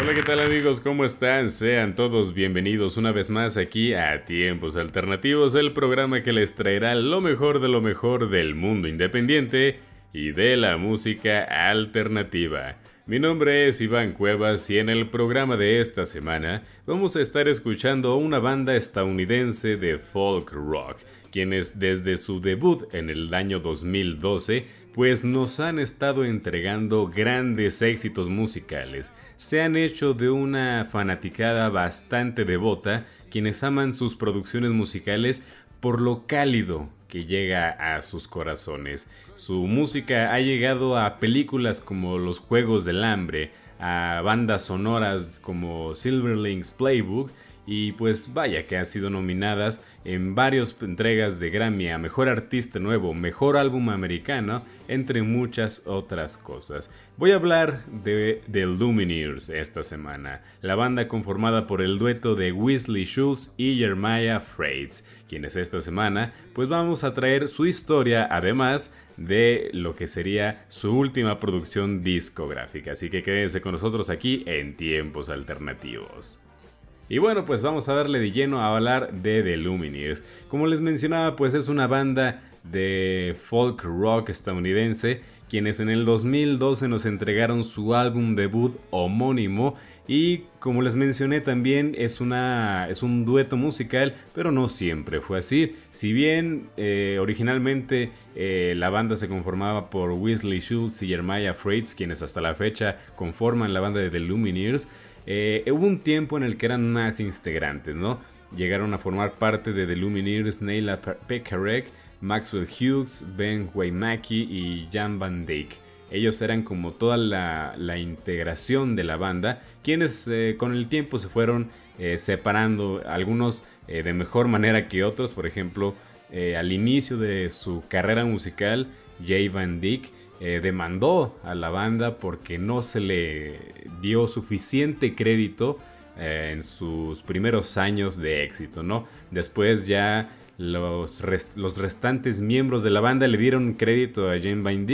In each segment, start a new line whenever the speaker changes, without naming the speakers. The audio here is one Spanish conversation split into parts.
Hola, ¿qué tal amigos? ¿Cómo están? Sean todos bienvenidos una vez más aquí a Tiempos Alternativos, el programa que les traerá lo mejor de lo mejor del mundo independiente y de la música alternativa. Mi nombre es Iván Cuevas y en el programa de esta semana vamos a estar escuchando a una banda estadounidense de folk rock, quienes desde su debut en el año 2012 pues nos han estado entregando grandes éxitos musicales. Se han hecho de una fanaticada bastante devota, quienes aman sus producciones musicales por lo cálido, que llega a sus corazones. Su música ha llegado a películas como Los Juegos del Hambre, a bandas sonoras como Silverlink's Playbook y pues vaya que han sido nominadas en varias entregas de Grammy a Mejor Artista Nuevo, Mejor Álbum Americano, entre muchas otras cosas. Voy a hablar de The Lumineers esta semana, la banda conformada por el dueto de Weasley Schultz y Jeremiah freights quienes esta semana pues vamos a traer su historia además de lo que sería su última producción discográfica, así que quédense con nosotros aquí en tiempos alternativos. Y bueno, pues vamos a darle de lleno a hablar de The Lumineers. Como les mencionaba, pues es una banda de folk rock estadounidense, quienes en el 2012 nos entregaron su álbum debut homónimo y como les mencioné también es, una, es un dueto musical, pero no siempre fue así. Si bien eh, originalmente eh, la banda se conformaba por Wesley Schultz y Jeremiah Fritz, quienes hasta la fecha conforman la banda de The Lumineers, eh, hubo un tiempo en el que eran más integrantes, ¿no? Llegaron a formar parte de The Lumineers, Neila Pekarek, Maxwell Hughes, Ben Waymaki y Jan Van Dyck. Ellos eran como toda la, integración de la banda, quienes eh, con el tiempo se fueron eh, separando, algunos de mejor manera que otros, por ejemplo, al inicio de su carrera musical, Jay Van Dyck, eh, demandó a la banda porque no se le dio suficiente crédito eh, en sus primeros años de éxito, ¿no? Después ya los, los restantes miembros de la banda le dieron crédito a Jane Van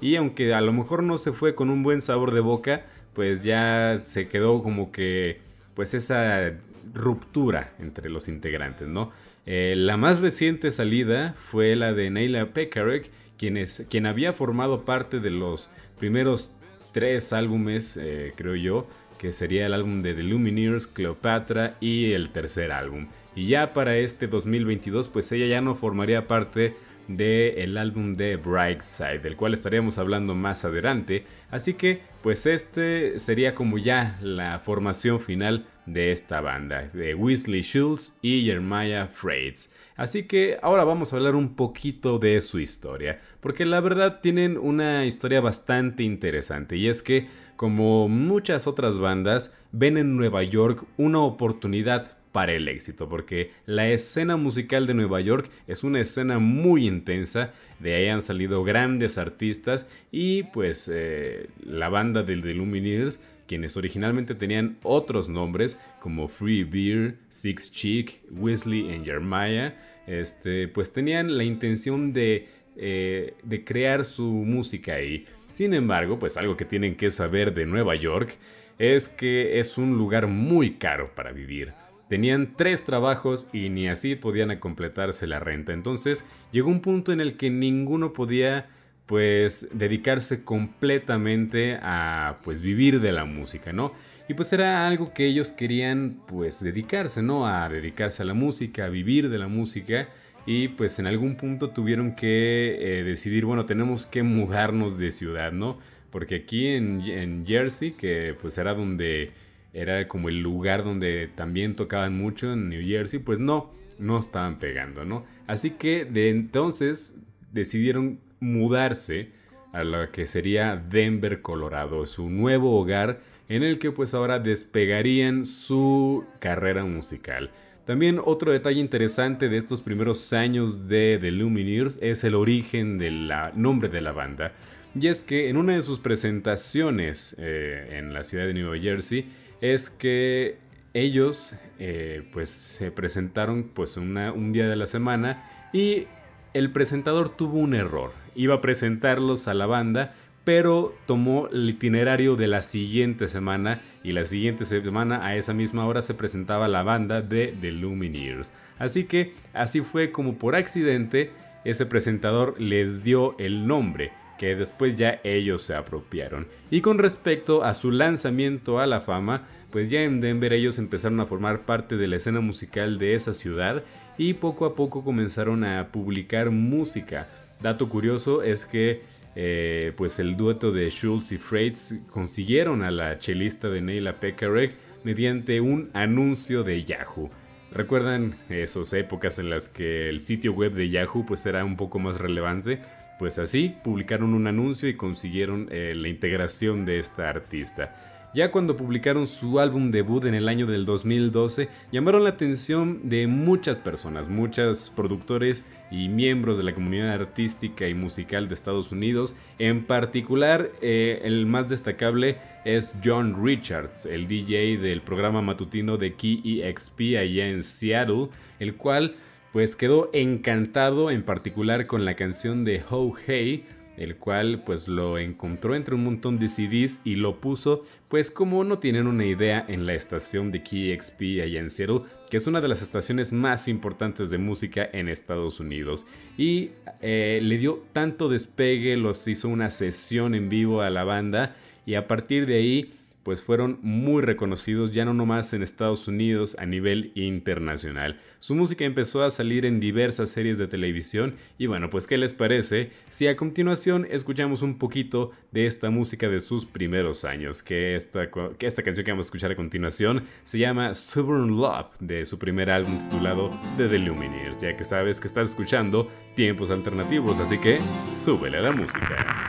y aunque a lo mejor no se fue con un buen sabor de boca, pues ya se quedó como que pues esa ruptura entre los integrantes, ¿no? Eh, la más reciente salida fue la de Neila Pekarek, quien, es, quien había formado parte de los primeros tres álbumes, eh, creo yo, que sería el álbum de The Lumineers, Cleopatra y el tercer álbum. Y ya para este 2022, pues ella ya no formaría parte del álbum de Brightside, del cual estaríamos hablando más adelante. Así que, pues este sería como ya la formación final de esta banda, de Weasley Schultz y Jeremiah Freights. Así que ahora vamos a hablar un poquito de su historia, porque la verdad tienen una historia bastante interesante y es que, como muchas otras bandas, ven en Nueva York una oportunidad para el éxito, porque la escena musical de Nueva York es una escena muy intensa, de ahí han salido grandes artistas y pues eh, la banda del The Lumineers quienes originalmente tenían otros nombres como Free Beer, Six Chick, Weasley and Jeremiah, este, pues tenían la intención de, eh, de crear su música ahí. Sin embargo, pues algo que tienen que saber de Nueva York es que es un lugar muy caro para vivir. Tenían tres trabajos y ni así podían completarse la renta. Entonces llegó un punto en el que ninguno podía pues dedicarse completamente a pues vivir de la música, ¿no? Y pues era algo que ellos querían pues dedicarse, ¿no? A dedicarse a la música, a vivir de la música y pues en algún punto tuvieron que eh, decidir, bueno, tenemos que mudarnos de ciudad, ¿no? Porque aquí en, en Jersey, que pues era donde era como el lugar donde también tocaban mucho en New Jersey, pues no, no estaban pegando, ¿no? Así que de entonces decidieron mudarse a lo que sería Denver, Colorado, su nuevo hogar en el que pues ahora despegarían su carrera musical. También otro detalle interesante de estos primeros años de The Lumineers es el origen del nombre de la banda. Y es que en una de sus presentaciones eh, en la ciudad de Nueva Jersey es que ellos eh, pues se presentaron pues un día de la semana y el presentador tuvo un error iba a presentarlos a la banda, pero tomó el itinerario de la siguiente semana y la siguiente semana a esa misma hora se presentaba la banda de The Lumineers. Así que así fue como por accidente ese presentador les dio el nombre que después ya ellos se apropiaron. Y con respecto a su lanzamiento a la fama, pues ya en Denver ellos empezaron a formar parte de la escena musical de esa ciudad y poco a poco comenzaron a publicar música. Dato curioso es que eh, pues el dueto de Schultz y Freitz consiguieron a la chelista de Neila Pekarek mediante un anuncio de Yahoo. ¿Recuerdan esas épocas en las que el sitio web de Yahoo pues era un poco más relevante? Pues así publicaron un anuncio y consiguieron eh, la integración de esta artista. Ya cuando publicaron su álbum debut en el año del 2012, llamaron la atención de muchas personas, muchos productores y miembros de la comunidad artística y musical de Estados Unidos. En particular, eh, el más destacable es John Richards, el DJ del programa matutino de EXP e allá en Seattle, el cual pues quedó encantado en particular con la canción de Ho oh Hey el cual pues lo encontró entre un montón de CDs y lo puso, pues como no tienen una idea, en la estación de KXP allá en Seattle, que es una de las estaciones más importantes de música en Estados Unidos. Y eh, le dio tanto despegue, los hizo una sesión en vivo a la banda y a partir de ahí pues fueron muy reconocidos ya no nomás en Estados Unidos, a nivel internacional. Su música empezó a salir en diversas series de televisión y bueno, pues ¿qué les parece si a continuación escuchamos un poquito de esta música de sus primeros años? Que esta, que esta canción que vamos a escuchar a continuación se llama Sovereign Love de su primer álbum titulado The Lumineers, ya que sabes que estás escuchando tiempos alternativos, así que súbele a la música.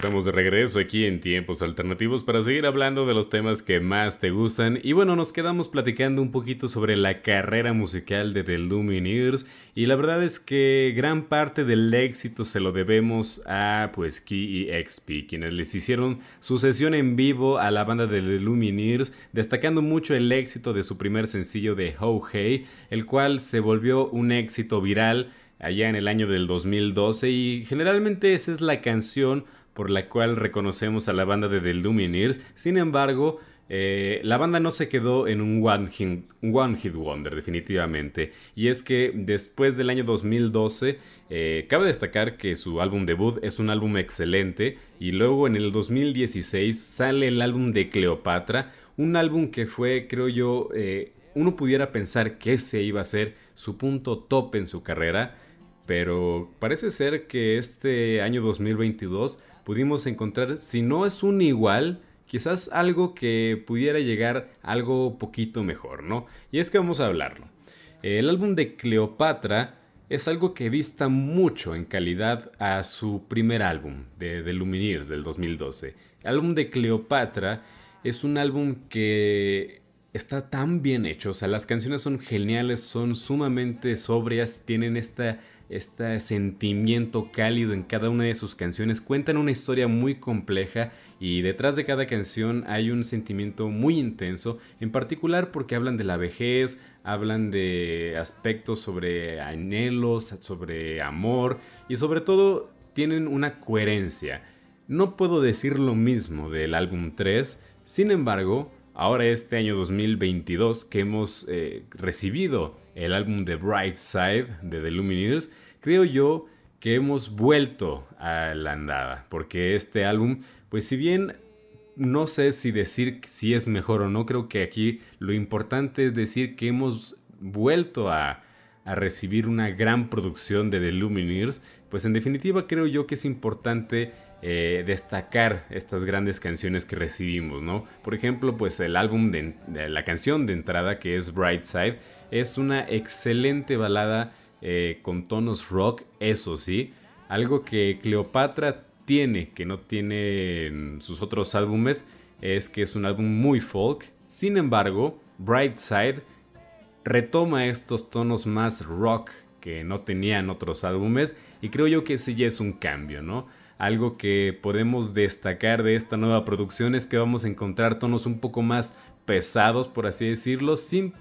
Estamos de regreso aquí en Tiempos Alternativos para seguir hablando de los temas que más te gustan. Y bueno, nos quedamos platicando un poquito sobre la carrera musical de The Lumineers. Y la verdad es que gran parte del éxito se lo debemos a pues Key y XP, quienes les hicieron su sesión en vivo a la banda de The Lumineers, destacando mucho el éxito de su primer sencillo de Ho oh Hey, el cual se volvió un éxito viral allá en el año del 2012 y generalmente esa es la canción por la cual reconocemos a la banda de The Lumineers. Sin embargo, eh, la banda no se quedó en un one hit, Wonder, definitivamente. Y es que después del año 2012, eh, cabe destacar que su álbum debut es un álbum excelente. Y luego en el 2016 sale el álbum de Cleopatra, un álbum que fue, creo yo, eh, uno pudiera pensar que ese iba a ser su punto top en su carrera pero parece ser que este año 2022 pudimos encontrar, si no es un igual, quizás algo que pudiera llegar algo poquito mejor, ¿no? Y es que vamos a hablarlo. El álbum de Cleopatra es algo que vista mucho en calidad a su primer álbum, de, de Lumineers, del 2012. El álbum de Cleopatra es un álbum que está tan bien hecho, o sea, las canciones son geniales, son sumamente sobrias, tienen esta este sentimiento cálido en cada una de sus canciones. Cuentan una historia muy compleja y detrás de cada canción hay un sentimiento muy intenso, en particular porque hablan de la vejez, hablan de aspectos sobre anhelos, sobre amor y sobre todo tienen una coherencia. No puedo decir lo mismo del álbum 3, sin embargo, ahora este año 2022 que hemos eh, recibido el álbum The Bright Side de The Lumineers, creo yo que hemos vuelto a la andada, porque este álbum, pues si bien no sé si decir si es mejor o no, creo que aquí lo importante es decir que hemos vuelto a, a recibir una gran producción de The Lumineers, pues en definitiva creo yo que es importante eh, destacar estas grandes canciones que recibimos, ¿no? Por ejemplo, pues el álbum de, la canción de entrada que es Brightside es una excelente balada eh, con tonos rock, eso sí, algo que Cleopatra tiene que no tiene en sus otros álbumes es que es un álbum muy folk. Sin embargo, Brightside retoma estos tonos más rock que no tenían otros álbumes y creo yo que ese ya es un cambio, ¿no? Algo que podemos destacar de esta nueva producción es que vamos a encontrar tonos un poco más pesados, por así decirlo, sin,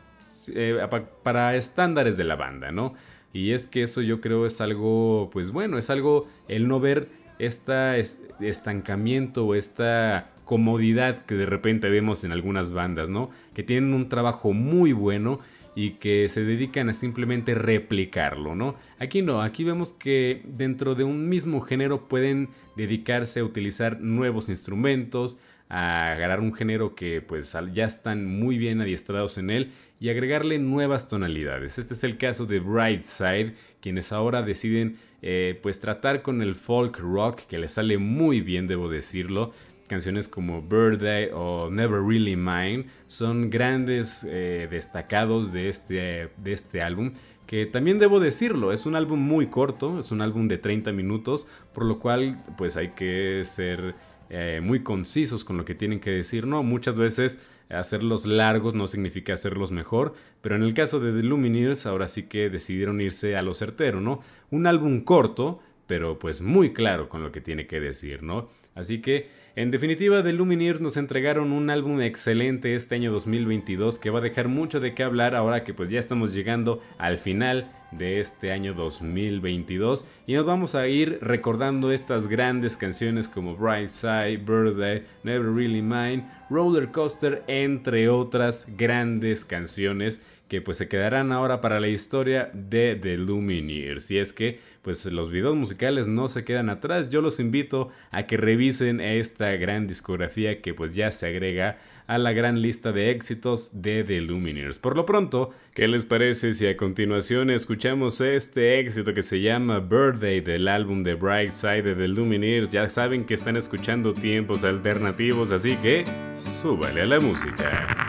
eh, para estándares de la banda, ¿no? Y es que eso yo creo es algo, pues bueno, es algo el no ver este estancamiento o esta comodidad que de repente vemos en algunas bandas, ¿no? Que tienen un trabajo muy bueno y que se dedican a simplemente replicarlo, ¿no? Aquí no, aquí vemos que dentro de un mismo género pueden dedicarse a utilizar nuevos instrumentos, a agarrar un género que pues ya están muy bien adiestrados en él y agregarle nuevas tonalidades. Este es el caso de Brightside, quienes ahora deciden eh, pues tratar con el folk rock que les sale muy bien, debo decirlo. Canciones como Birthday o Never Really Mine son grandes eh, destacados de este, de este álbum que también debo decirlo, es un álbum muy corto, es un álbum de 30 minutos, por lo cual pues hay que ser eh, muy concisos con lo que tienen que decir, ¿no? Muchas veces hacerlos largos no significa hacerlos mejor, pero en el caso de The Lumineers ahora sí que decidieron irse a lo certero, ¿no? Un álbum corto pero pues muy claro con lo que tiene que decir, ¿no? Así que, en definitiva, The Lumineers nos entregaron un álbum excelente este año 2022 que va a dejar mucho de qué hablar ahora que pues ya estamos llegando al final de este año 2022 y nos vamos a ir recordando estas grandes canciones como Bright Side, Birthday, Never Really Mine, Roller Coaster, entre otras grandes canciones que pues se quedarán ahora para la historia de The Lumineers. Si es que pues los videos musicales no se quedan atrás, yo los invito a que revisen esta gran discografía que pues ya se agrega a la gran lista de éxitos de The Lumineers. Por lo pronto, ¿qué les parece si a continuación escuchamos este éxito que se llama Birthday del álbum de Bright Side de The Lumineers? Ya saben que están escuchando tiempos alternativos, así que súbale a la música.